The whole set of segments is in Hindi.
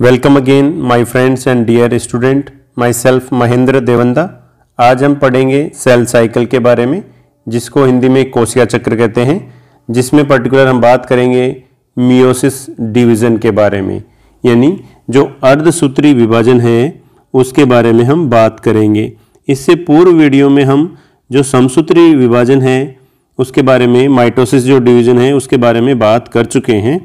Welcome again my friends and dear student my self Mahendra Devanda आज हम पढ़ेंगे सेल साइकिल के बारे में जिसको हिंदी में कोशिया चक्र कहते हैं जिसमें पर्टिकुलर हम बात करेंगे मियोसिस डिवीज़न के बारे में यानी जो अर्धसूत्री विभाजन है उसके बारे में हम बात करेंगे इससे पूर्व वीडियो में हम जो समसूत्री विभाजन है उसके बारे में माइटोसिस जो डिवीज़न है उसके बारे में बात कर चुके हैं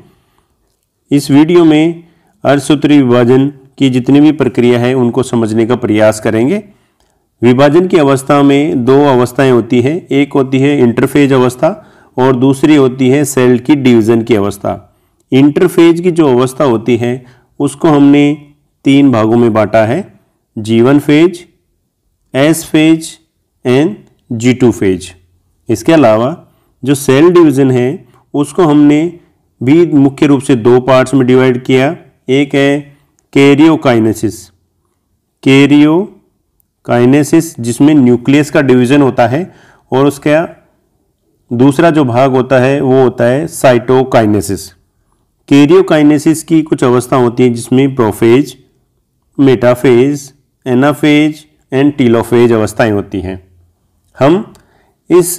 इस वीडियो में अर्धसूत्री विभाजन की जितनी भी प्रक्रिया है उनको समझने का प्रयास करेंगे विभाजन की अवस्था में दो अवस्थाएं होती हैं एक होती है इंटरफेज अवस्था और दूसरी होती है सेल की डिवीज़न की अवस्था इंटरफेज की जो अवस्था होती है उसको हमने तीन भागों में बांटा है जीवन phase S phase and G two phase इसके अलावा जो सेल डिवीज़न है उसको हमने भी मुख्य रूप से दो पार्ट्स में डिवाइड किया एक है कैरियोकाइनेसिस कैरियोकाइनेसिस जिसमें न्यूक्लियस का डिवीजन होता है और उसका दूसरा जो भाग होता है वो होता है साइटोकाइनेसिस कैरियोकाइनेसिस की कुछ अवस्था होती है जिसमें prophase metaphase anaphase and telophase अवस्थाएं होती हैं हम इस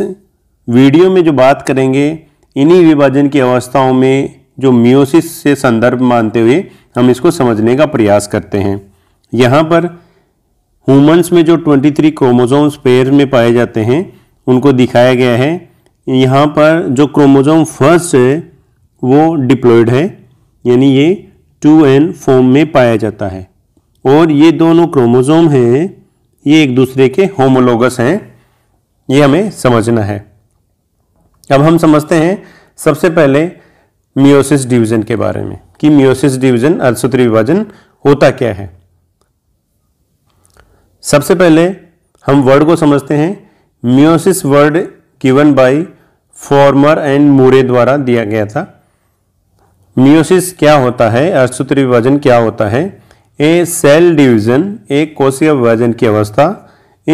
वीडियो में जो बात करेंगे इन्हीं विभाजन की अवस्थाओं में जो मियोसिस से संदर्भ मानते हुए हम इसको समझने का प्रयास करते हैं यहाँ पर ह्यूमंस में जो 23 क्रोमोजोम्स पेयर में पाए जाते हैं उनको दिखाया गया है यहाँ पर जो क्रोमोजोम फर्स्ट है वो डिप्लोइड है यानी ये टू एन फॉर्म में पाया जाता है और ये दोनों क्रोमोज़ोम हैं ये एक दूसरे के होमोलोगस हैं ये हमें समझना है अब हम समझते हैं सबसे पहले मियोसिस डिवीजन के बारे में कि मियोसिस डिवीजन अर्धसूत्री विभाजन होता क्या है सबसे पहले हम वर्ड को समझते हैं meiosis word given by Farmer and Moore द्वारा दिया गया था मियोसिस क्या होता है अर्धसूत्री विभाजन क्या होता है ए सेल डिवीजन ए कोशीय विभाजन की अवस्था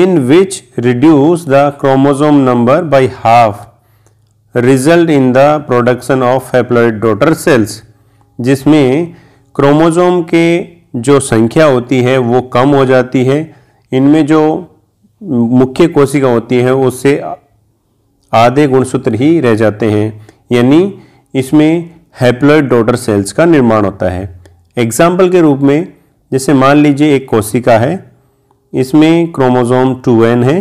in which reduce the chromosome number by half result in the production of haploid daughter cells जिसमें क्रोमोज़ोम के जो संख्या होती है वो कम हो जाती है इनमें जो मुख्य कोशिका होती है उससे आधे गुणसूत्र ही रह जाते हैं यानी इसमें हेप्लॉइड डॉटर सेल्स का निर्माण होता है एग्जाम्पल के रूप में जैसे मान लीजिए एक कोशिका है इसमें टू 2n है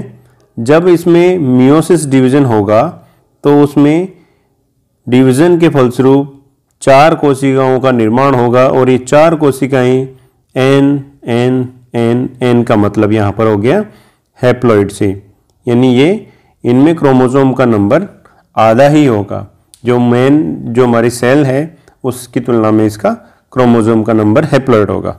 जब इसमें मियोसिस डिवीजन होगा तो उसमें डिवीज़न के फलस्वरूप चार कोशिकाओं का निर्माण होगा और ये चार कोशिकाएं एन एन एन एन का मतलब यहाँ पर हो गया हैप्लॉइड से यानी ये इनमें क्रोमोसोम का नंबर आधा ही होगा जो मेन जो हमारी सेल है उसकी तुलना में इसका क्रोमोसोम का नंबर हैप्लॉइड होगा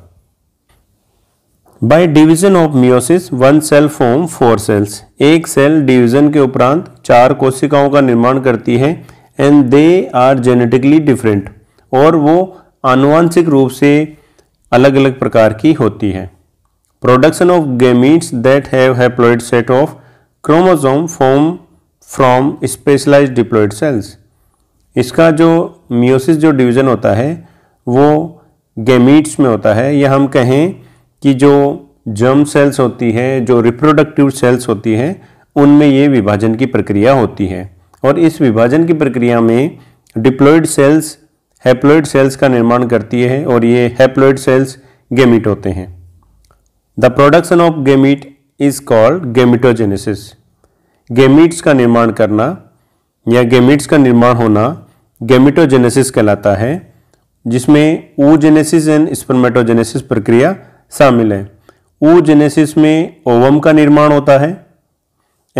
by division of meiosis one cell form four cells एक सेल डिवीजन के उपरांत चार कोशिकाओं का निर्माण करती है and they are genetically different और वो आनुवांशिक रूप से अलग अलग प्रकार की होती है production of gametes that have haploid set of chromosome form from specialise diploid cells इसका जो मियोसिस जो डिवीज़न होता है वो गेमीट्स में होता है या हम कहें कि जो जर्म सेल्स होती हैं जो रिप्रोडक्टिव सेल्स होती हैं उनमें ये विभाजन की प्रक्रिया होती है और इस विभाजन की प्रक्रिया में डिप्लोइड सेल्स हैप्लोइड सेल्स का निर्माण करती है और ये हैप्लोइड सेल्स गेमिट होते हैं the production of gamete is called gametogenesis gametes का निर्माण करना या गेमिट्स का निर्माण होना गेमिटोजेनेसिस कहलाता है जिसमें ऊजेनेसिस एंड स्पर्मेटोजेनेसिस प्रक्रिया शामिल है जेनेसिस में ओवम का निर्माण होता है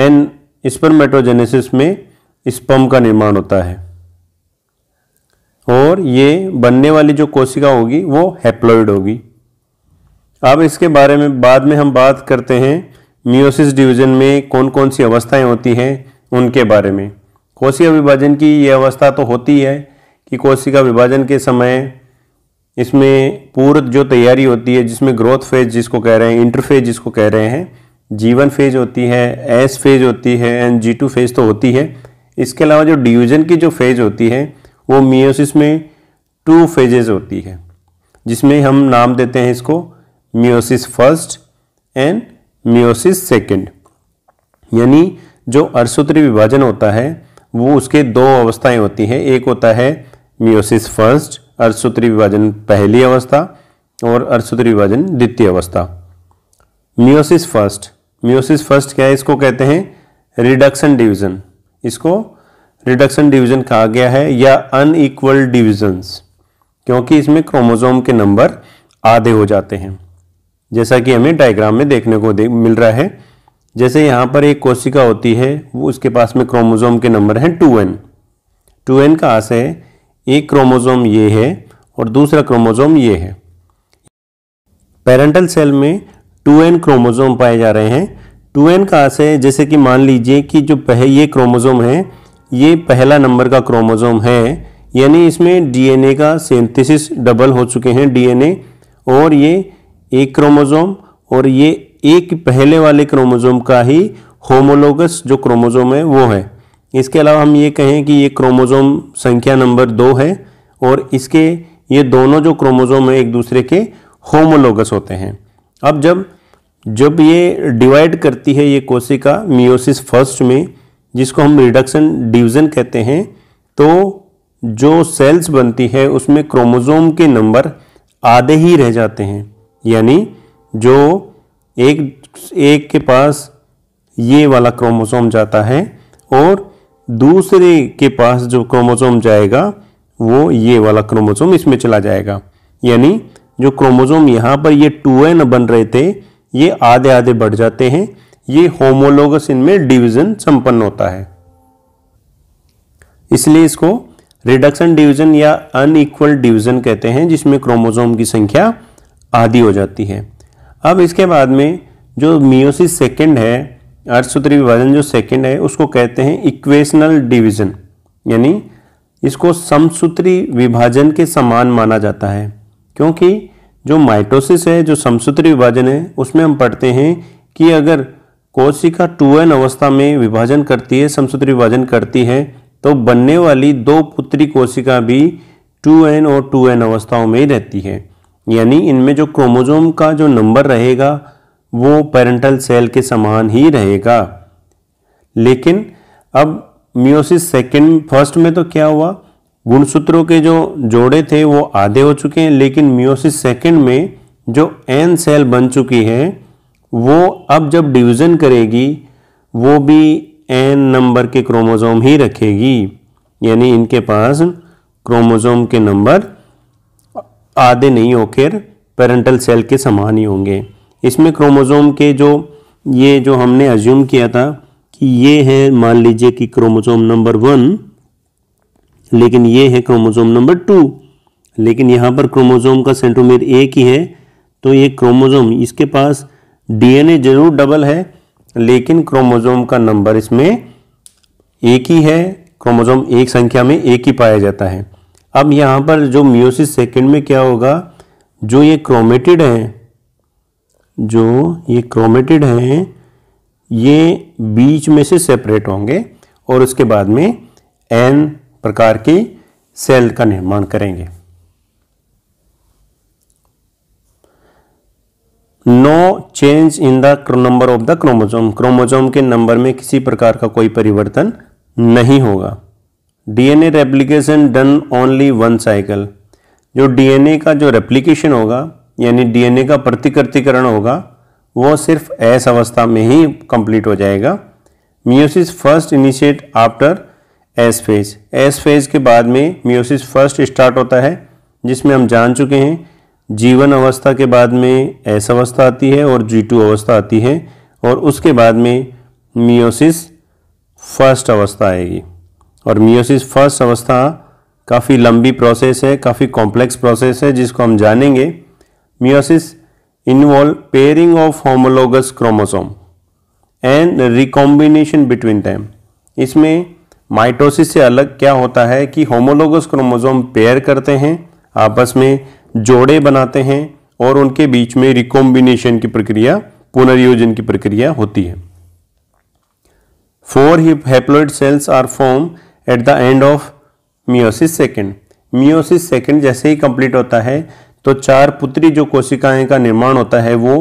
एन स्पर्मेटोजेनेसिस में स्पम का निर्माण होता है और ये बनने वाली जो कोशिका होगी वो हैप्लोइड होगी अब इसके बारे में बाद में हम बात करते हैं मियोसिस डिवीजन में कौन कौन सी अवस्थाएं होती हैं उनके बारे में कोशिका विभाजन की ये अवस्था तो होती है कि कोशिका विभाजन के समय इसमें पूर्व जो तैयारी होती है जिसमें ग्रोथ फेज जिसको कह रहे हैं इंटरफेज जिसको कह रहे हैं जीवन फेज होती है एस फेज होती है एंड जी टू फेज तो होती है इसके अलावा जो डिवीजन की जो फेज होती है वो मियोसिस में टू फेजेज होती है जिसमें हम नाम देते हैं इसको meiosis first and meiosis second यानी जो अर्सूत्री विभाजन होता है वो उसके दो अवस्थाएं होती हैं एक होता है मियोसिस फर्स्ट अर्धसूत्री विभाजन पहली अवस्था और अर्धसूत्री विभाजन द्वितीय अवस्था मियोसिस फर्स्ट मियोसिस फर्स्ट क्या है इसको कहते हैं रिडक्शन डिवीजन इसको रिडक्शन डिवीजन कहा गया है या अनइक्वल डिविजन्स क्योंकि इसमें क्रोमोजोम के नंबर आधे हो जाते हैं जैसा कि हमें डायग्राम में देखने को दे, मिल रहा है जैसे यहाँ पर एक कोशिका होती है वो उसके पास में क्रोमोजोम के नंबर हैं टू एन टू एन है एक क्रोमोज़ोम ये है और दूसरा क्रोमोज़ोम ये है पेरेंटल सेल में 2n क्रोमोज़ोम पाए जा रहे हैं 2n का आशय जैसे कि मान लीजिए कि जो पह ये क्रोमोज़ोम है ये पहला नंबर का क्रोमोज़ोम है यानी इसमें डीएनए का सेंथिसिस डबल हो चुके हैं डीएनए और ये एक क्रोमोज़ोम और ये एक पहले वाले क्रोमोज़ोम का ही होमोलोगस जो क्रोमोज़ोम है वो है इसके अलावा हम ये कहें कि ये क्रोमोज़ोम संख्या नंबर दो है और इसके ये दोनों जो क्रोमोज़ोम है एक दूसरे के होमोलोगस होते हैं अब जब जब ये डिवाइड करती है ये कोशिका मियोसिस फर्स्ट में जिसको हम रिडक्शन डिवीज़न कहते हैं तो जो सेल्स बनती है उसमें क्रोमोज़ोम के नंबर आधे ही रह जाते हैं यानी जो एक एक के पास ये वाला क्रोमोज़ोम जाता है और दूसरे के पास जो क्रोमोसोम जाएगा वो ये वाला क्रोमोसोम इसमें चला जाएगा यानी जो क्रोमोसोम यहाँ पर ये टू एन बन रहे थे ये आधे आधे बढ़ जाते हैं ये होमोलोगस इनमें डिवीजन संपन्न होता है इसलिए इसको रिडक्शन डिवीजन या अनइक्वल डिवीजन कहते हैं जिसमें क्रोमोसोम की संख्या आधी हो जाती है अब इसके बाद में जो मियोसिस सेकेंड है अर्धसूत्री विभाजन जो सेकंड है उसको कहते हैं इक्वेशनल डिवीजन यानी इसको समसूत्री विभाजन के समान माना जाता है क्योंकि जो माइटोसिस है जो समसूत्री विभाजन है उसमें हम पढ़ते हैं कि अगर कोशिका टू एन अवस्था में विभाजन करती है समसूत्री विभाजन करती है तो बनने वाली दो पुत्री कोशिका भी टू एन और टू एन अवस्थाओं में ही रहती है यानी इनमें जो क्रोमोजोम का जो नंबर रहेगा वो पेरेंटल सेल के समान ही रहेगा लेकिन अब मियोसिस सेकंड फर्स्ट में तो क्या हुआ गुणसूत्रों के जो जोड़े थे वो आधे हो चुके हैं लेकिन मियोसिस सेकंड में जो एन सेल बन चुकी है वो अब जब डिवीज़न करेगी वो भी एन नंबर के क्रोमोज़ोम ही रखेगी यानी इनके पास क्रोमोज़ोम के नंबर आधे नहीं होकर पेरेंटल सेल के समान ही होंगे इसमें क्रोमोज़ोम के जो ये जो हमने अज्यूम किया था कि ये है मान लीजिए कि क्रोमोज़ोम नंबर वन लेकिन ये है क्रोमोज़ोम नंबर टू लेकिन यहाँ पर क्रोमोज़ोम का सेंट्रोमेर एक ही है तो ये क्रोमोज़ोम इसके पास डीएनए जरूर डबल है लेकिन क्रोमोज़ोम का नंबर इसमें एक ही है क्रोमोज़ोम एक संख्या में एक ही पाया जाता है अब यहाँ पर जो मियोसिस सेकेंड में क्या होगा जो ये क्रोमेटेड हैं जो ये क्रोमेटिड हैं ये बीच में से सेपरेट होंगे और उसके बाद में एन प्रकार के सेल का निर्माण करेंगे no change in the number of the chromosome chromosome के नंबर में किसी प्रकार का कोई परिवर्तन नहीं होगा DNA replication done only one cycle जो डीएनए का जो रेप्लीकेशन होगा यानी डीएनए का प्रतिकृतिकरण होगा वो सिर्फ एस अवस्था में ही कंप्लीट हो जाएगा meiosis first initiate after S phase S phase के बाद में मियोसिस फर्स्ट स्टार्ट होता है जिसमें हम जान चुके हैं जीवन अवस्था के बाद में एस अवस्था आती है और जी टू अवस्था आती है और उसके बाद में मियोसिस फर्स्ट अवस्था आएगी और मियोसिस फर्स्ट अवस्था काफ़ी लंबी प्रोसेस है काफ़ी कॉम्प्लेक्स प्रोसेस है जिसको हम जानेंगे Meiosis involve pairing of homologous chromosome and recombination between them. इसमें माइटोसिस से अलग क्या होता है कि होमोलोगस क्रोमोजोम पेयर करते हैं आपस में जोड़े बनाते हैं और उनके बीच में रिकॉम्बिनेशन की प्रक्रिया पुनर्योजन की प्रक्रिया होती है four haploid cells are form at the end of meiosis second meiosis second जैसे ही कंप्लीट होता है तो चार पुत्री जो कोशिकाएं का निर्माण होता है वो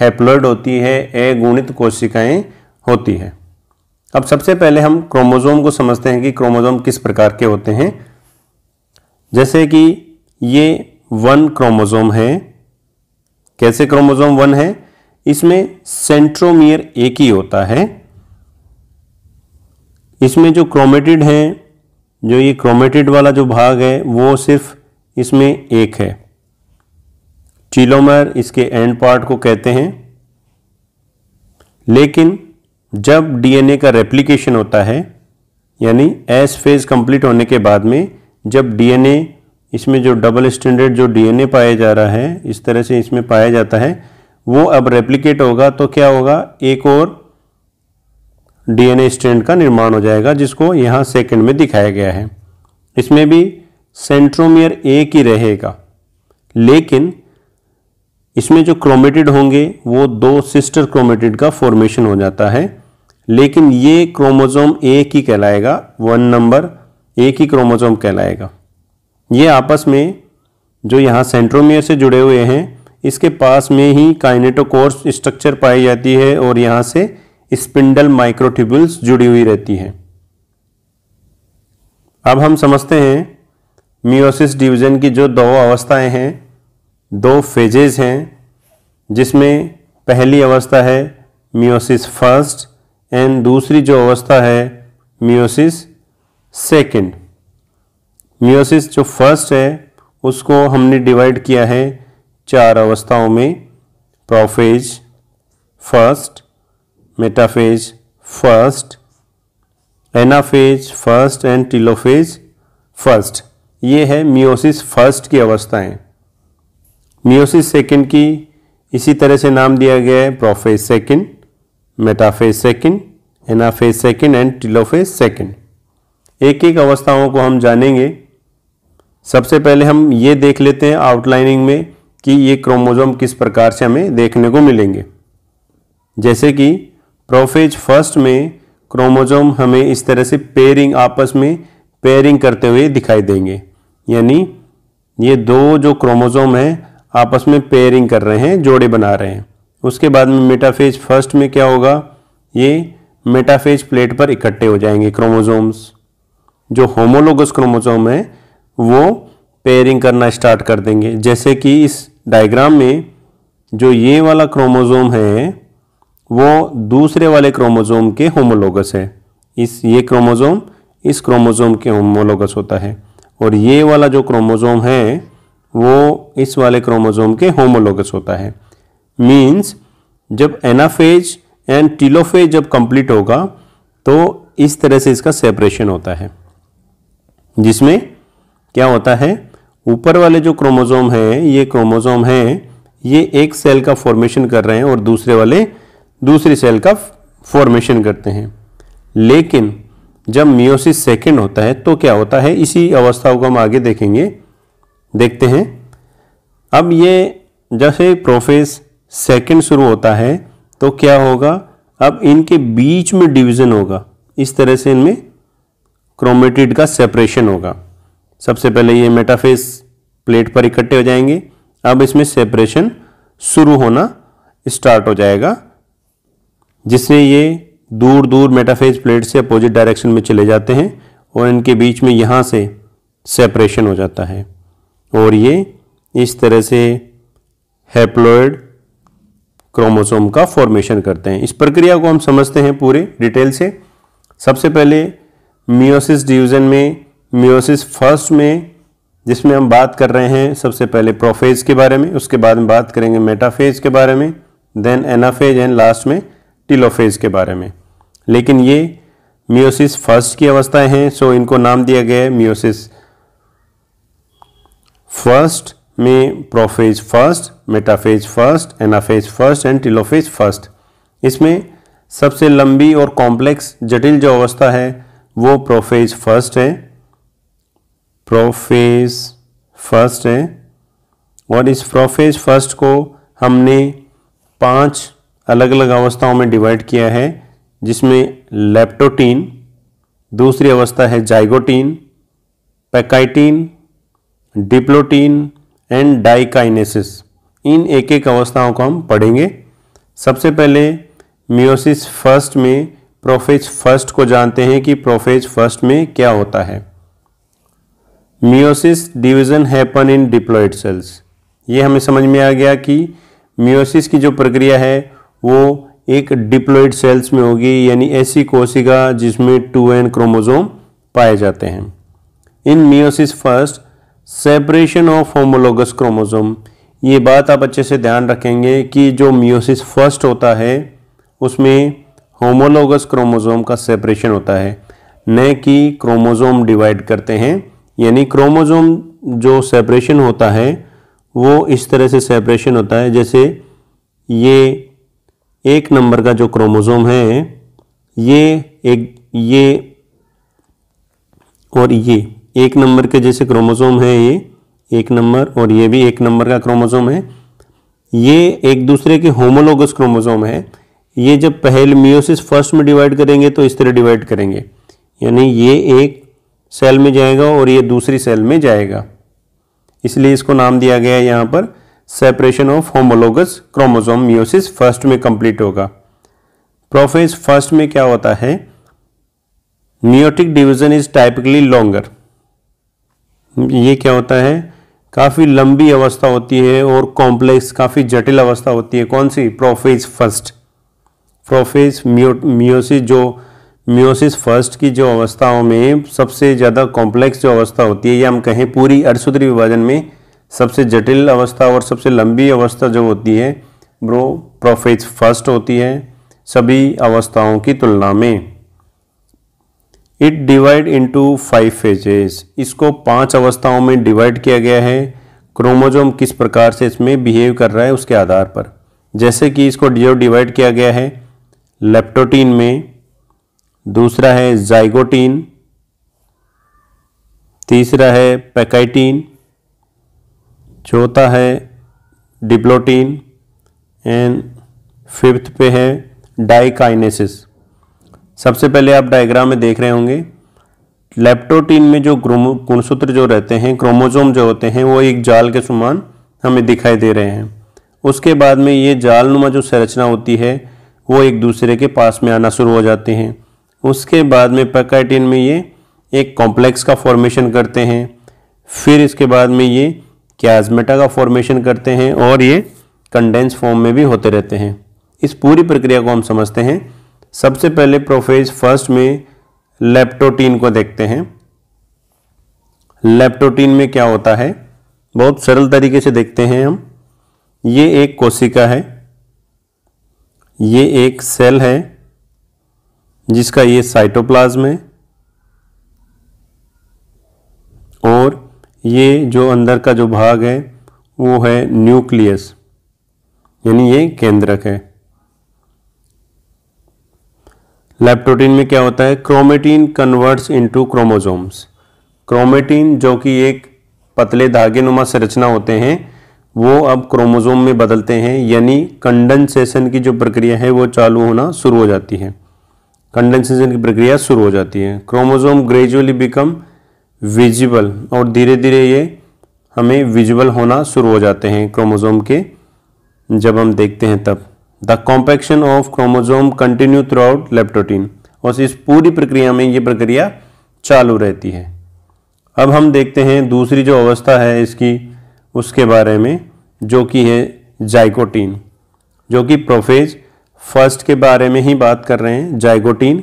हैप्लॉयड होती है गुणित कोशिकाएं होती है अब सबसे पहले हम क्रोमोजोम को समझते हैं कि क्रोमोजोम किस प्रकार के होते हैं जैसे कि ये वन क्रोमोजोम है कैसे क्रोमोजोम वन है इसमें सेंट्रोमियर एक ही होता है इसमें जो क्रोमेटिड है जो ये क्रोमेटिड वाला जो भाग है वो सिर्फ इसमें एक है चिलोमर इसके एंड पार्ट को कहते हैं लेकिन जब डीएनए का रेप्लिकेशन होता है यानी एस फेज कंप्लीट होने के बाद में जब डीएनए इसमें जो डबल स्टैंडर्ड जो डीएनए पाया जा रहा है इस तरह से इसमें पाया जाता है वो अब रेप्लिकेट होगा तो क्या होगा एक और डीएनए स्टैंड का निर्माण हो जाएगा जिसको यहाँ सेकंड में दिखाया गया है इसमें भी सेंट्रोमियर एक ही रहेगा लेकिन इसमें जो क्रोमेटिड होंगे वो दो सिस्टर क्रोमेटिड का फॉर्मेशन हो जाता है लेकिन ये क्रोमोजोम एक ही कहलाएगा वन नंबर एक ही क्रोमोजोम कहलाएगा ये आपस में जो यहाँ सेंट्रोमियर से जुड़े हुए हैं इसके पास में ही काइनेटोकोर्स स्ट्रक्चर पाई जाती है और यहाँ से स्पिंडल माइक्रोट्यूबल्स जुड़ी हुई रहती हैं अब हम समझते हैं मियोसिस डिवीजन की जो दो अवस्थाएं हैं दो फेजेज हैं जिसमें पहली अवस्था है मियोसिस फर्स्ट एंड दूसरी जो अवस्था है मियोसिस सेकंड मियोसिस जो फर्स्ट है उसको हमने डिवाइड किया है चार अवस्थाओं में prophase first metaphase first anaphase first and telophase first ये है मियोसिस फर्स्ट की अवस्थाएं मियोसिस सेकंड की इसी तरह से नाम दिया गया है prophase second metaphase second anaphase second and telophase second एक एक अवस्थाओं को हम जानेंगे सबसे पहले हम ये देख लेते हैं आउटलाइनिंग में कि ये क्रोमोजोम किस प्रकार से हमें देखने को मिलेंगे जैसे कि प्रोफेज फर्स्ट में क्रोमोजोम हमें इस तरह से पेयरिंग आपस में पेयरिंग करते हुए दिखाई देंगे यानी ये दो जो क्रोमोजोम हैं आपस में पेयरिंग कर रहे हैं जोड़े बना रहे हैं उसके बाद में मेटाफेज फर्स्ट में क्या होगा ये मेटाफेज प्लेट पर इकट्ठे हो जाएंगे क्रोमोजोम्स जो होमोलोगस क्रोमोजोम है वो पेयरिंग करना स्टार्ट कर देंगे जैसे कि इस डायग्राम में जो ये वाला क्रोमोजोम है वो दूसरे वाले क्रोमोजोम के होमोलोगस है इस ये क्रोमोजोम इस क्रोमोजोम के होमोलोगस होता है और ये वाला जो क्रोमोजोम है वो इस वाले क्रोमोजोम के होमोलोगस होता है मीन्स जब एनाफेज एंड टीलोफेज जब कंप्लीट होगा तो इस तरह से इसका सेपरेशन होता है जिसमें क्या होता है ऊपर वाले जो क्रोमोजोम है ये क्रोमोजोम है ये एक सेल का फॉर्मेशन कर रहे हैं और दूसरे वाले दूसरी सेल का फॉर्मेशन करते हैं लेकिन जब मियोसिस सेकेंड होता है तो क्या होता है इसी अवस्थाओं को हम आगे देखेंगे देखते हैं अब ये जैसे प्रोफेस सेकंड शुरू होता है तो क्या होगा अब इनके बीच में डिवीज़न होगा इस तरह से इनमें क्रोमेटिड का सेपरेशन होगा सबसे पहले ये मेटाफेस प्लेट पर इकट्ठे हो जाएंगे अब इसमें सेपरेशन शुरू होना स्टार्ट हो जाएगा जिससे ये दूर दूर मेटाफेज प्लेट से अपोजिट डायरेक्शन में चले जाते हैं और इनके बीच में यहाँ से सेपरेशन हो जाता है और ये इस तरह से हैप्लोइड क्रोमोसोम का फॉर्मेशन करते हैं इस प्रक्रिया को हम समझते हैं पूरे डिटेल से सबसे पहले मियोसिस डिवीज़न में मियोसिस फर्स्ट में जिसमें हम बात कर रहे हैं सबसे पहले प्रोफेज के बारे में उसके बाद में बात करेंगे मेटाफेज के बारे में देन एनाफेज एंड लास्ट में टिलोफेज के बारे में लेकिन ये मियोसिस फर्स्ट की अवस्थाएं हैं सो इनको नाम दिया गया है मियोसिस फर्स्ट में prophase first metaphase first anaphase first and telophase first इसमें सबसे लंबी और कॉम्प्लेक्स जटिल जो अवस्था है वो प्रोफेज फर्स्ट है प्रोफेज फर्स्ट है और इस प्रोफेज फर्स्ट को हमने पांच अलग अलग अवस्थाओं में डिवाइड किया है जिसमें लेप्टोटीन दूसरी अवस्था है zygotene pachytene diplotene and diakinesis इन एक एक अवस्थाओं को हम पढ़ेंगे सबसे पहले मियोसिस फर्स्ट में प्रोफेज फर्स्ट को जानते हैं कि प्रोफेज फर्स्ट में क्या होता है meiosis division happen in diploid cells ये हमें समझ में आ गया कि मियोसिस की जो प्रक्रिया है वो एक डिप्लोइड सेल्स में होगी यानी ऐसी कोशिका जिसमें टू एन क्रोमोजोम पाए जाते हैं in meiosis first separation of homologous chromosome ये बात आप अच्छे से ध्यान रखेंगे कि जो मियोसिस फर्स्ट होता है उसमें होमोलोगस क्रोमोज़ोम का सेपरेशन होता है न कि क्रोमोज़ोम डिवाइड करते हैं यानी क्रोमोज़ोम जो सेपरेशन होता है वो इस तरह से सेपरेशन होता है जैसे ये एक नंबर का जो क्रोमोज़ोम है ये एक ये और ये एक नंबर के जैसे क्रोमोसोम है ये एक नंबर और ये भी एक नंबर का क्रोमोसोम है ये एक दूसरे के होमोलोगस क्रोमोसोम है ये जब पहले मियोसिस फर्स्ट में डिवाइड करेंगे तो इस तरह डिवाइड करेंगे यानी ये एक सेल में जाएगा और ये दूसरी सेल में जाएगा इसलिए इसको नाम दिया गया है यहाँ पर separation of homologous chromosome meiosis first में कंप्लीट होगा प्रोफेस फर्स्ट में क्या होता है meiotic division is typically longer ये क्या होता है काफ़ी लंबी अवस्था होती है और कॉम्प्लेक्स काफ़ी जटिल अवस्था होती है कौन सी प्रोफेज फर्स्ट प्रोफेज म्यो म्योसिस जो म्योसिस फर्स्ट की जो अवस्थाओं में सबसे ज़्यादा कॉम्प्लेक्स जो अवस्था होती है या हम कहें पूरी अर्धसूत्री विभाजन में सबसे जटिल अवस्था और सबसे लंबी अवस्था जो होती है ब्रो प्रोफेज फर्स्ट होती है सभी अवस्थाओं की तुलना में it divide into five phases इसको पांच अवस्थाओं में डिवाइड किया गया है क्रोमोजोम किस प्रकार से इसमें बिहेव कर रहा है उसके आधार पर जैसे कि इसको जो डिवाइड किया गया है लेप्टोटीन में दूसरा है जाइगोटीन तीसरा है पैकाइटीन चौथा है डिप्लोटीन एंड फिफ्थ पे है डाइकाइनेसिस सबसे पहले आप डायग्राम में देख रहे होंगे लेप्टोटीन में जो गुणसूत्र जो रहते हैं क्रोमोजोम जो होते हैं वो एक जाल के समान हमें दिखाई दे रहे हैं उसके बाद में ये नुमा जो संरचना होती है वो एक दूसरे के पास में आना शुरू हो जाते हैं उसके बाद में पैकाइटिन में ये एक कॉम्प्लेक्स का फॉर्मेशन करते हैं फिर इसके बाद में ये क्याजमेटा का फॉर्मेशन करते हैं और ये कंडेंस फॉर्म में भी होते रहते हैं इस पूरी प्रक्रिया को हम समझते हैं सबसे पहले प्रोफेज फर्स्ट में लेप्टोटीन को देखते हैं लेप्टोटीन में क्या होता है बहुत सरल तरीके से देखते हैं हम ये एक कोशिका है ये एक सेल है जिसका ये साइटोप्लाज्म है और ये जो अंदर का जो भाग है वो है न्यूक्लियस यानी ये केंद्रक है लेप्टोटिन में क्या होता है chromatin converts into chromosomes chromatin जो कि एक पतले धागे नुमा संरचना होते हैं वो अब क्रोमोसोम में बदलते हैं यानी कंडेंसेशन की जो प्रक्रिया है वो चालू होना शुरू हो जाती है कंडेंसेशन की प्रक्रिया शुरू हो जाती है क्रोमोसोम ग्रेजुअली बिकम विजिबल और धीरे धीरे ये हमें विजिबल होना शुरू हो जाते हैं क्रोमोसोम के जब हम देखते हैं तब the compaction of chromosome continue throughout leptotene और इस पूरी प्रक्रिया में ये प्रक्रिया चालू रहती है अब हम देखते हैं दूसरी जो अवस्था है इसकी उसके बारे में जो कि है जाइकोटीन जो कि प्रोफेज फर्स्ट के बारे में ही बात कर रहे हैं जाइगोटीन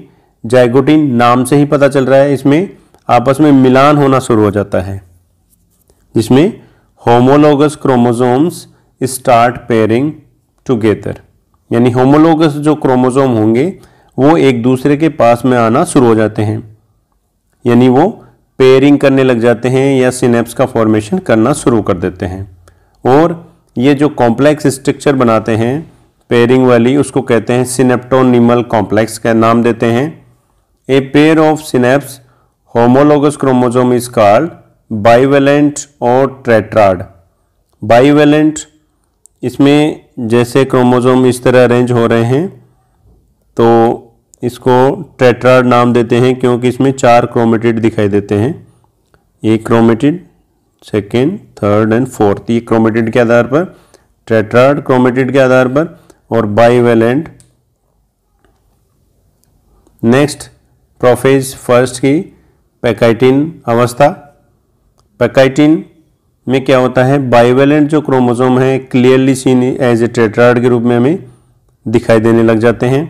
जाइगोटीन नाम से ही पता चल रहा है इसमें आपस में मिलान होना शुरू हो जाता है जिसमें homologous chromosomes start pairing together यानी होमोलोगस जो क्रोमोज़ोम होंगे वो एक दूसरे के पास में आना शुरू हो जाते हैं यानी वो पेयरिंग करने लग जाते हैं या सिनेप्स का फॉर्मेशन करना शुरू कर देते हैं और ये जो कॉम्प्लेक्स स्ट्रक्चर बनाते हैं पेयरिंग वाली उसको कहते हैं सिनेप्टोनिमल कॉम्प्लेक्स का नाम देते हैं a pair of synapse homologous chromosome is called bivalent और ट्रेट्राड बाइवेलेंट इसमें जैसे क्रोमोज़ोम इस तरह अरेंज हो रहे हैं तो इसको ट्रेट्राड नाम देते हैं क्योंकि इसमें चार क्रोमेटिड दिखाई देते हैं एक chromatid second third and fourth ये क्रोमेटिड के आधार पर ट्रेट्राड क्रोमेटिड के आधार पर और बाईवेलेंट नेक्स्ट प्रोफेज फर्स्ट की पैकाइटिन अवस्था पैकाइटिन में क्या होता है बाइवेलेंट जो क्रोमोजोम है clearly seen as a tetrad के रूप में हमें दिखाई देने लग जाते हैं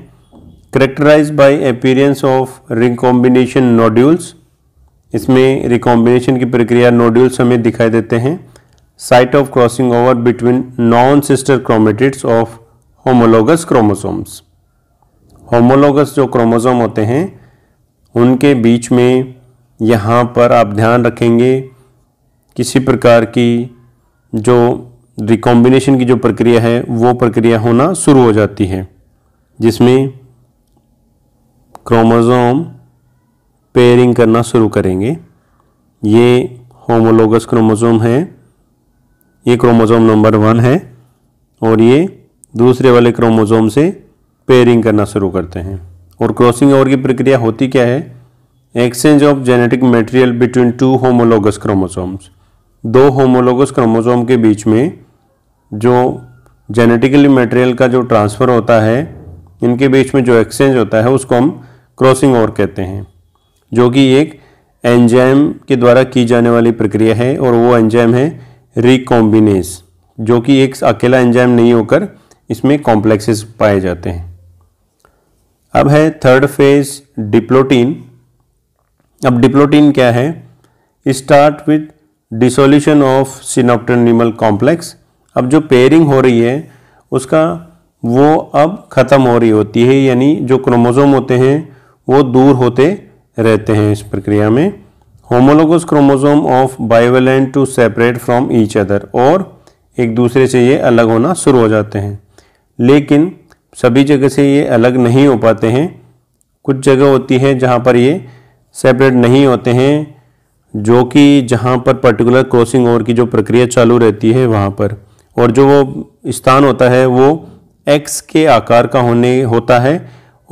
characterize by appearance of recombination nodules इसमें रिकॉम्बिनेशन की प्रक्रिया नोड्यूल्स हमें दिखाई देते हैं site of crossing over between non sister chromatids of homologous chromosomes homologous जो क्रोमोसोम होते हैं उनके बीच में यहाँ पर आप ध्यान रखेंगे किसी प्रकार की जो रिकॉम्बिनेशन की जो प्रक्रिया है वो प्रक्रिया होना शुरू हो जाती है जिसमें क्रोमोज़ोम पेयरिंग करना शुरू करेंगे ये होमोलोगस क्रोमोज़ोम है ये क्रोमोज़ोम नंबर वन है और ये दूसरे वाले क्रोमोज़ोम से पेयरिंग करना शुरू करते हैं और क्रॉसिंग ओवर की प्रक्रिया होती क्या है exchange of genetic material between two homologous chromosomes दो होमोलोगस क्रोमोसोम के बीच में जो जेनेटिकली मटेरियल का जो ट्रांसफ़र होता है इनके बीच में जो एक्सचेंज होता है उसको हम क्रॉसिंग ओवर कहते हैं जो कि एक एंजाइम के द्वारा की जाने वाली प्रक्रिया है और वो एंजाइम है रिकॉम्बिनेस जो कि एक अकेला एंजाइम नहीं होकर इसमें कॉम्प्लेक्सेस पाए जाते हैं अब है थर्ड फेज डिप्लोटीन अब डिप्लोटीन क्या है start with dissolution of synaptonemal complex अब जो पेयरिंग हो रही है उसका वो अब ख़त्म हो रही होती है यानी जो क्रोमोज़ोम होते हैं वो दूर होते रहते हैं इस प्रक्रिया में homologous chromosome of bivalent to separate from each other और एक दूसरे से ये अलग होना शुरू हो जाते हैं लेकिन सभी जगह से ये अलग नहीं हो पाते हैं कुछ जगह होती है जहाँ पर ये सेपरेट नहीं होते हैं जो कि जहाँ पर पर्टिकुलर क्रॉसिंग ओवर की जो प्रक्रिया चालू रहती है वहाँ पर और जो वो स्थान होता है वो एक्स के आकार का होने होता है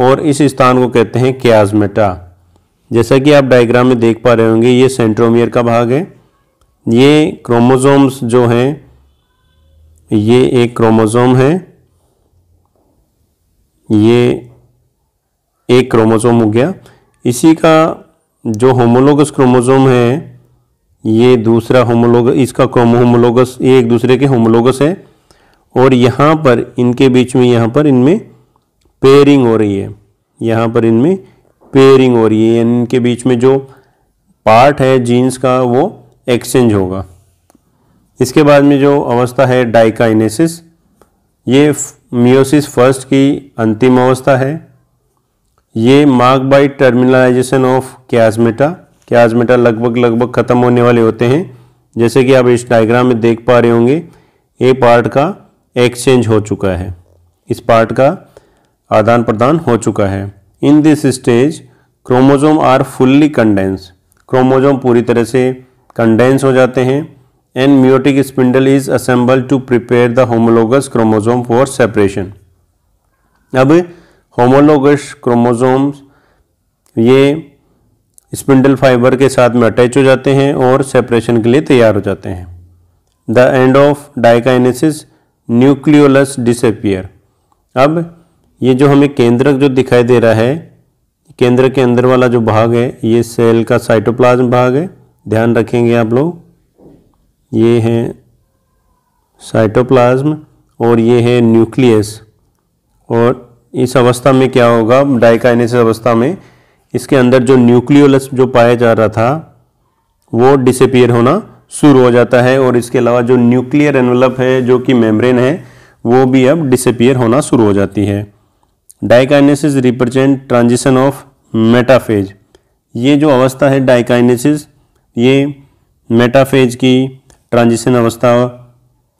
और इस स्थान को कहते हैं क्याजमेटा जैसा कि आप डायग्राम में देख पा रहे होंगे ये सेंट्रोमियर का भाग है ये क्रोमोज़ोम्स जो हैं ये एक क्रोमोज़ोम है ये एक क्रोमोजोम हो गया इसी का जो होमोलोगस क्रोमोजोम है ये दूसरा होमोलोग इसका होमोलोगस ये एक दूसरे के होमोलोगस है और यहाँ पर इनके बीच में यहाँ पर इनमें पेयरिंग हो रही है यहाँ पर इनमें पेयरिंग हो रही है यानी इनके बीच में जो पार्ट है जीन्स का वो एक्सचेंज होगा इसके बाद में जो अवस्था है डाइकाइनेसिस ये मियोसिस फर्स्ट की अंतिम अवस्था है ये mark by terminalization of chiasmata chiasmata लगभग लगभग ख़त्म होने वाले होते हैं जैसे कि आप इस डायग्राम में देख पा रहे होंगे ये पार्ट का एक्सचेंज हो चुका है इस पार्ट का आदान प्रदान हो चुका है in this stage chromosome are fully condense chromosome पूरी तरह से कंडेंस हो जाते हैं and meiotic spindle is assemble to prepare the homologous chromosome for separation अब होमोलोगस क्रोमोसोम्स ये स्पिंडल फाइबर के साथ में अटैच हो जाते हैं और सेपरेशन के लिए तैयार हो जाते हैं the end of diakinesis nucleolus disappear अब ये जो हमें केंद्रक जो दिखाई दे रहा है केंद्र के अंदर वाला जो भाग है ये सेल का साइटोप्लाज्म भाग है ध्यान रखेंगे आप लोग ये है साइटोप्लाज्म और ये है न्यूक्लियस और इस अवस्था में क्या होगा डाइकाइनेसिस अवस्था में इसके अंदर जो न्यूक्लियोलस जो पाया जा रहा था वो डिसपियर होना शुरू हो जाता है और इसके अलावा जो न्यूक्लियर एनवलप है जो कि मेम्ब्रेन है वो भी अब डिसपियर होना शुरू हो जाती है diakinesis represent transition of metaphase ये जो अवस्था है डाइकाइनेसिस ये मेटाफेज की ट्रांजिशन अवस्था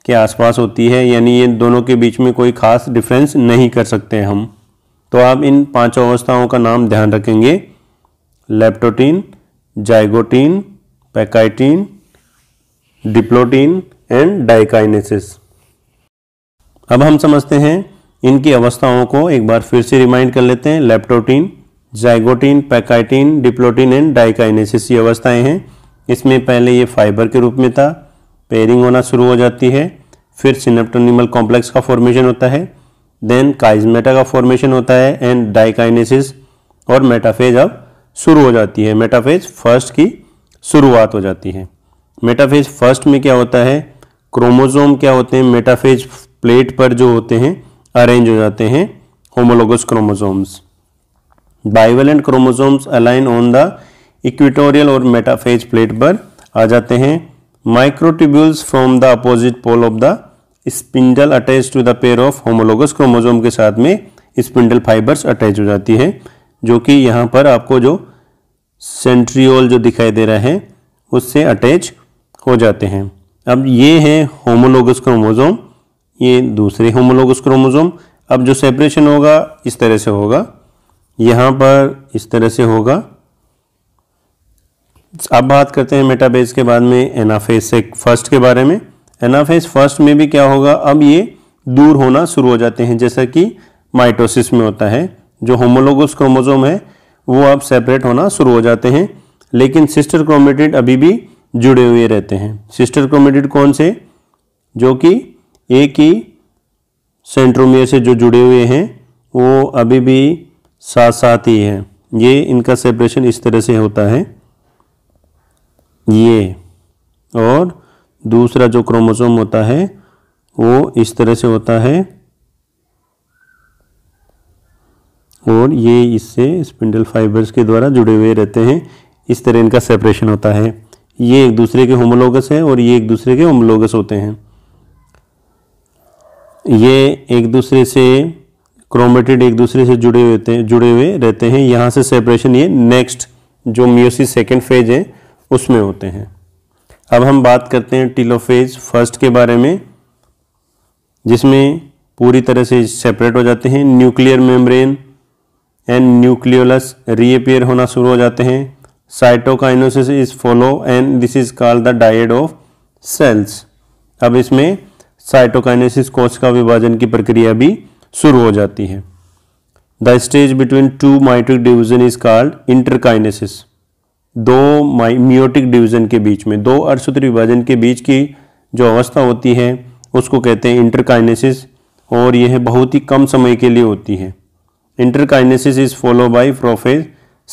के आसपास होती है यानी ये दोनों के बीच में कोई खास डिफरेंस नहीं कर सकते हम तो आप इन पांचों अवस्थाओं का नाम ध्यान रखेंगे leptotene zygotene pachytene diplotene and diakinesis अब हम समझते हैं इनकी अवस्थाओं को एक बार फिर से रिमाइंड कर लेते हैं leptotene zygotene pachytene diplotene and diakinesis ये अवस्थाएं हैं इसमें पहले ये फाइबर के रूप में था पेयरिंग होना शुरू हो जाती है फिर सिनेप्टोनिमल कॉम्प्लेक्स का फॉर्मेशन होता है देन काइजमेटा का फॉर्मेशन होता है एंड डाइकाइनेसिस और मेटाफेज अब शुरू हो जाती है मेटाफेज फर्स्ट की शुरुआत हो जाती है मेटाफेज फर्स्ट में क्या होता है क्रोमोजोम क्या होते हैं मेटाफेज प्लेट पर जो होते हैं अरेंज हो जाते हैं homologous chromosomes bivalent chromosomes align on the equatorial और मेटाफेज प्लेट पर आ जाते हैं microtubules from the opposite pole of the spindle attach to the pair of homologous chromosome के साथ में स्पिंडल फाइबर्स अटैच हो जाती है जो कि यहाँ पर आपको जो सेंट्रियोल जो दिखाई दे रहा है उससे अटैच हो जाते हैं अब ये है होमोलोगस क्रोमोजोम ये दूसरे होमोलोगस क्रोमोजोम अब जो सेपरेशन होगा इस तरह से होगा यहाँ पर इस तरह से होगा अब बात करते हैं मेटाबेस के बाद में एनाफेस से फर्स्ट के बारे में एनाफेस फर्स्ट में भी क्या होगा अब ये दूर होना शुरू हो जाते हैं जैसा कि माइटोसिस में होता है जो होमोलोगस क्रोमोजोम है वो अब सेपरेट होना शुरू हो जाते हैं लेकिन सिस्टर क्रोमेटिड अभी भी जुड़े हुए रहते हैं सिस्टर क्रोमेटिड कौन से जो कि एक ही सेंट्रोमियर से जो जुड़े हुए हैं वो अभी भी साथ साथ ही है ये इनका सेपरेशन इस तरह से होता है ये और दूसरा जो क्रोमोसोम होता है वो इस तरह से होता है और ये इससे स्पिंडल फाइबर्स के द्वारा जुड़े हुए रहते हैं इस तरह इनका सेपरेशन होता है ये एक दूसरे के होमोलोगस है और ये एक दूसरे के होमोलोगस होते हैं ये एक दूसरे से क्रोमेटेड एक दूसरे से जुड़े हुए जुड़े हुए रहते हैं यहाँ से सेपरेशन ये नेक्स्ट जो मियोसिस सेकेंड फेज है उसमें होते हैं अब हम बात करते हैं टीलोफेज फर्स्ट के बारे में जिसमें पूरी तरह से सेपरेट हो जाते हैं nuclear membrane and nucleolus reappear होना शुरू हो जाते हैं cytokinesis is follow and this is called the dyad of cells अब इसमें साइटोकाइनोसिस कोच का विभाजन की प्रक्रिया भी शुरू हो जाती है the stage between two meiotic division is called interkinesis दो मियोटिक डिवीज़न के बीच में दो अर्धसूत्र विभाजन के बीच की जो अवस्था होती है उसको कहते हैं इंटरकाइनेसिस और यह बहुत ही कम समय के लिए होती है interkinesis is follow by prophase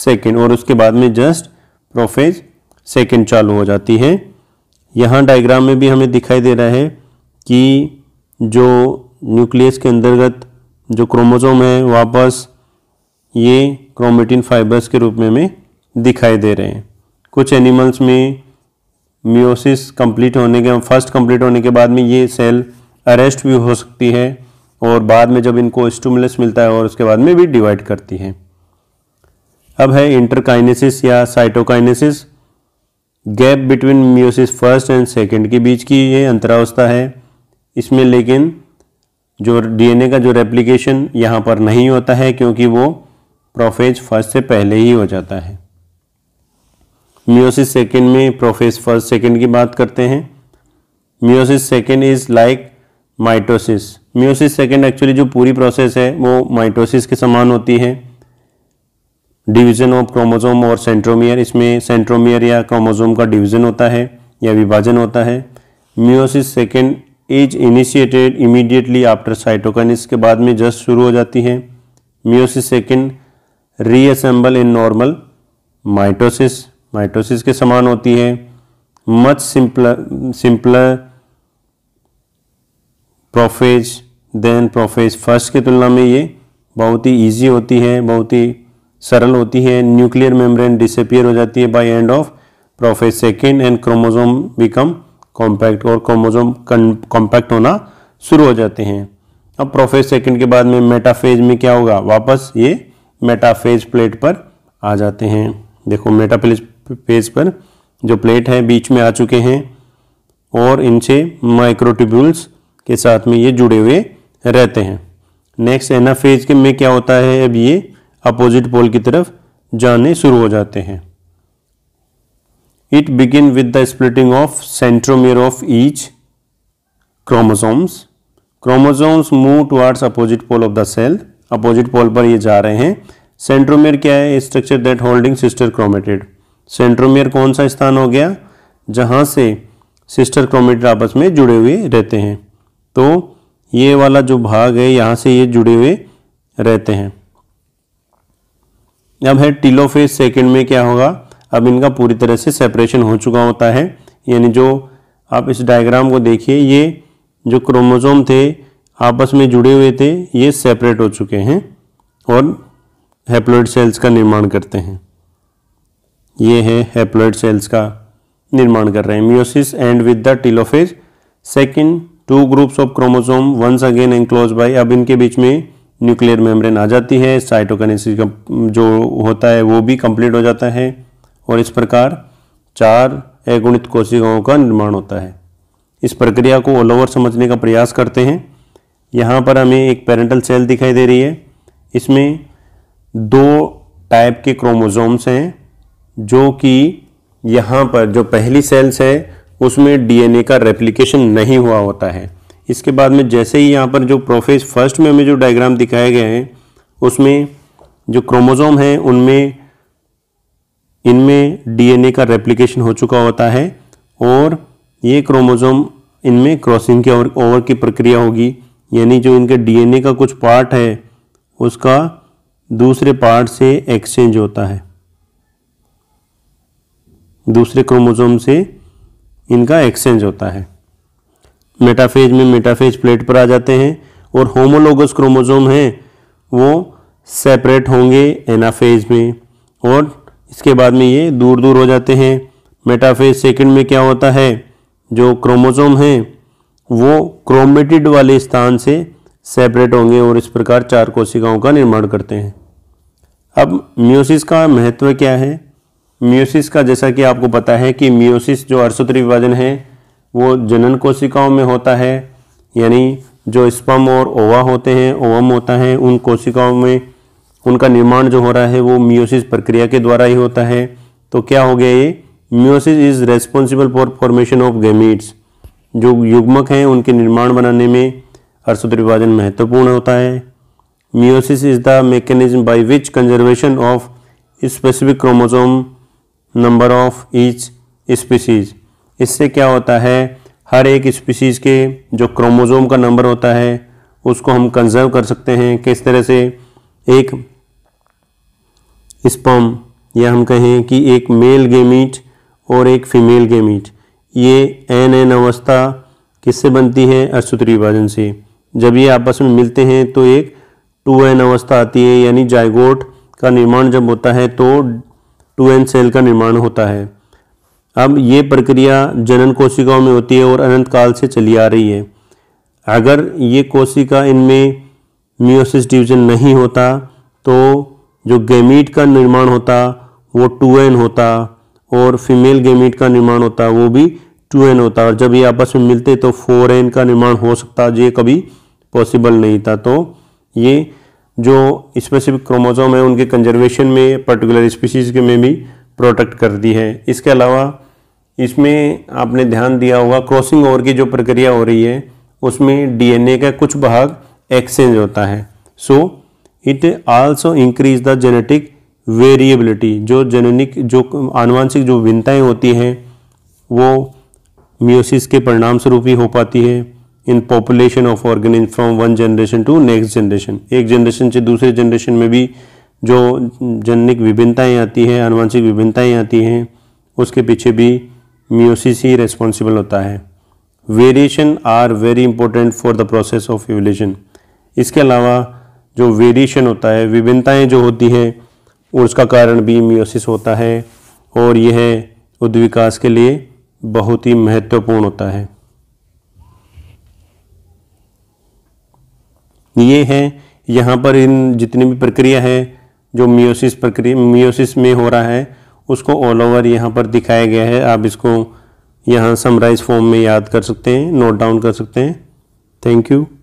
second और उसके बाद में जस्ट प्रोफेज सेकेंड चालू हो जाती है यहाँ डायग्राम में भी हमें दिखाई दे रहा है कि जो न्यूक्लियस के अंतर्गत जो क्रोमोसोम है वापस ये क्रोमेटिन फाइबर्स के रूप में हमें दिखाई दे रहे हैं कुछ एनिमल्स में मियोसिस कंप्लीट होने के फर्स्ट कंप्लीट होने के बाद में ये सेल अरेस्ट भी हो सकती है और बाद में जब इनको स्टूमुलस मिलता है और उसके बाद में भी डिवाइड करती है अब है इंटरकाइनेसिस या cytokinesis gap between meiosis first and second के बीच की ये अंतरावस्था है इसमें लेकिन जो डीएनए का जो रेप्लिकेशन यहाँ पर नहीं होता है क्योंकि वो प्रोफेज फर्स्ट से पहले ही हो जाता है मियोसिस सेकेंड में प्रोफेस फर्स्ट सेकेंड की बात करते हैं meiosis second is like mitosis meiosis second actually जो पूरी प्रोसेस है वो माइटोसिस के समान होती है डिवीजन ऑफ क्रोमोजोम और सेंट्रोमियर इसमें सेंट्रोमियर या क्रोमोजोम का डिवीजन होता है या विभाजन होता है meiosis second is initiated immediately after cytokinesis के बाद में जस्ट शुरू हो जाती है meiosis second reassemble in normal mitosis mitosis के समान होती है much simpler simpler prophase than prophase first की तुलना में ये बहुत ही इजी होती है बहुत ही सरल होती है न्यूक्लियर मेम्ब्रेन डिसअपियर हो जाती है by end of prophase second and chromosome become compact और क्रोमोजोम कॉम्पैक्ट होना शुरू हो जाते हैं अब प्रोफेज सेकेंड के बाद में मेटाफेज में क्या होगा वापस ये मेटाफेज प्लेट पर आ जाते हैं देखो मेटाफेज फेज पर जो प्लेट है बीच में आ चुके हैं और इनसे माइक्रोट्यूब्यूल्स के साथ में ये जुड़े हुए रहते हैं नेक्स्ट एना फेज के में क्या होता है अब ये अपोजिट पोल की तरफ जाने शुरू हो जाते हैं it begin with the splitting of centromere of each chromosomes chromosomes move towards opposite pole of the cell opposite pole पर ये जा रहे हैं सेंट्रोमियर क्या है structure that holding sister chromatid centromere कौन सा स्थान हो गया जहाँ से सिस्टर क्रोमेटर आपस में जुड़े हुए रहते हैं तो ये वाला जो भाग है यहाँ से ये जुड़े हुए रहते हैं अब है टीलोफेज सेकेंड में क्या होगा अब इनका पूरी तरह से सेपरेशन हो चुका होता है यानी जो आप इस डायग्राम को देखिए ये जो क्रोमोसोम थे आपस में जुड़े हुए थे ये सेपरेट हो चुके हैं और हेप्लोइड सेल्स का निर्माण करते हैं ये है हेप्लोइड सेल्स का निर्माण कर रहे हैं meiosis end with the telophase second two groups of chromosome once again enclose by अब इनके बीच में न्यूक्लियर मेम्ब्रेन आ जाती है साइटोकनिस का जो होता है वो भी कंप्लीट हो जाता है और इस प्रकार चार एगुणित कोशिकाओं का निर्माण होता है इस प्रक्रिया को ऑल ओवर समझने का प्रयास करते हैं यहाँ पर हमें एक पेरेंटल सेल दिखाई दे रही है इसमें दो टाइप के क्रोमोजोम्स हैं जो कि यहाँ पर जो पहली सेल्स है उसमें डीएनए का रेप्लिकेशन नहीं हुआ होता है इसके बाद में जैसे ही यहाँ पर जो प्रोफेज फर्स्ट में हमें जो डायग्राम दिखाए गए हैं उसमें जो क्रोमोज़ोम हैं उनमें इनमें डीएनए का रेप्लिकेशन हो चुका होता है और ये क्रोमोज़ोम इनमें क्रॉसिंग की ओवर ओवर की प्रक्रिया होगी यानी जो इनके डीएनए का कुछ पार्ट है उसका दूसरे पार्ट से एक्सचेंज होता है दूसरे क्रोमोसोम से इनका एक्सचेंज होता है मेटाफेज में मेटाफेज प्लेट पर आ जाते हैं और होमोलोगस क्रोमोसोम हैं वो सेपरेट होंगे एनाफेज में और इसके बाद में ये दूर दूर हो जाते हैं मेटाफेज सेकंड में क्या होता है जो क्रोमोसोम हैं वो क्रोमेटिड वाले स्थान से सेपरेट होंगे और इस प्रकार चार कोशिकाओं का निर्माण करते हैं अब म्यूसिस का महत्व क्या है मियोसिस का जैसा कि आपको पता है कि मियोसिस जो अरसूत्र विभाजन है वो जनन कोशिकाओं में होता है यानी जो स्पम और ओवा होते हैं ओवम होता है उन कोशिकाओं में उनका निर्माण जो हो रहा है वो मियोसिस प्रक्रिया के द्वारा ही होता है तो क्या हो गया ये meiosis is responsible for formation of gametes जो युग्मक हैं उनके निर्माण बनाने में अर्शोत्री विभाजन महत्वपूर्ण होता है meiosis is the mechanism by which conservation of specific chromosome number of each species इससे क्या होता है हर एक स्पीसीज के जो क्रोमोजोम का नंबर होता है उसको हम कंजर्व कर सकते हैं किस तरह से एक स्पम या हम कहें कि एक मेल गेमीट और एक फीमेल गेमीट ये एन एन अवस्था किससे बनती है अशुत्री विभाजन से जब ये आपस में मिलते हैं तो एक टू एन अवस्था आती है यानी जायगोट का निर्माण जब होता है तो टू एन सेल का निर्माण होता है अब ये प्रक्रिया जनन कोशिकाओं में होती है और अनंत काल से चली आ रही है अगर ये कोशिका इनमें मियोसिस डिवीजन नहीं होता तो जो गेमीट का निर्माण होता वो टू एन होता और फीमेल गेमीट का निर्माण होता वो भी टू एन होता और जब ये आपस में मिलते तो फोर एन का निर्माण हो सकता ये कभी पॉसिबल नहीं था तो ये जो स्पेसिफिक क्रोमोजोम है उनके कंजर्वेशन में पर्टिकुलर स्पीसीज़ के में भी प्रोटेक्ट करती है इसके अलावा इसमें आपने ध्यान दिया होगा क्रॉसिंग ओवर की जो प्रक्रिया हो रही है उसमें डीएनए का कुछ भाग एक्सचेंज होता है so it also increase the genetic variability जो जेनेटिक जो आनुवंशिक जो भिन्नताएँ होती हैं वो म्यूसिस के परिणाम स्वरूप ही हो पाती है in population of organism from one generation to next generation एक जनरेशन से दूसरे जनरेशन में भी जो जनिक विभिन्नताएं आती हैं अनुवांशिक विभिन्नताएं आती हैं उसके पीछे भी म्यूसिस ही रेस्पॉन्सिबल होता है variation are very important for the process of evolution इसके अलावा जो वेरिएशन होता है विभिन्नताएं जो होती है उसका कारण भी म्योसिस होता है और यह उद्विकास के लिए बहुत ही महत्वपूर्ण होता है ये हैं यहाँ पर इन जितनी भी प्रक्रिया है जो मियोसिस प्रक्रिया मियोसिस में हो रहा है उसको ऑल ओवर यहाँ पर दिखाया गया है आप इसको यहाँ समराइज फॉर्म में याद कर सकते हैं नोट डाउन कर सकते हैं थैंक यू